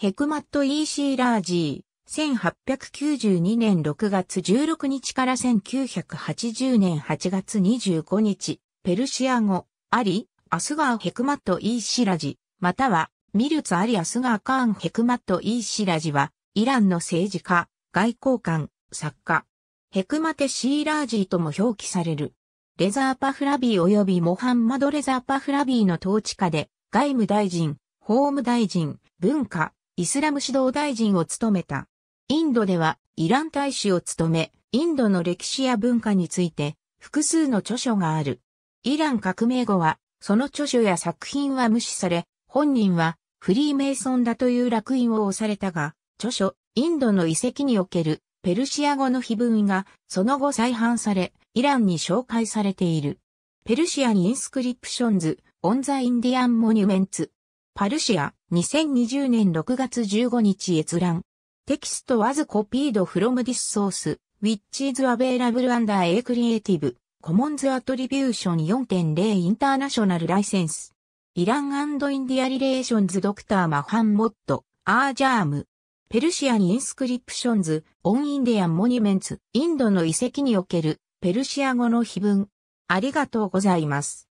ヘクマット E.C. ラージー、1892年6月16日から1980年8月25日、ペルシア語、アリ、アスガーヘクマット E.C. ラジ、または、ミルツアリアスガーカーンヘクマット E.C. ラジは、イランの政治家、外交官、作家、ヘクマテシーラージーとも表記される。レザーパフラビー及びモハンマドレザーパフラビーの統治下で、外務大臣、法務大臣、文化、イスラム指導大臣を務めた。インドではイラン大使を務め、インドの歴史や文化について複数の著書がある。イラン革命後は、その著書や作品は無視され、本人はフリーメイソンだという烙印を押されたが、著書、インドの遺跡におけるペルシア語の碑文がその後再版され、イランに紹介されている。ペルシアにインスクリプションズ、オンザインディアンモニュメンツ、パルシア、2020年6月15日閲覧。テキストはずコピードフロムディスソース、ウィッチーズアベイラブルアンダーエイクリエイティブ、コモンズアトリビューション4.0インターナショナルライセンス。イランインディアリレーションズドクターマハンモッド、アージャーム。ペルシアにインスクリプションズ、オンインディアンモニュメンツ、インドの遺跡におけるペルシア語の碑文。ありがとうございます。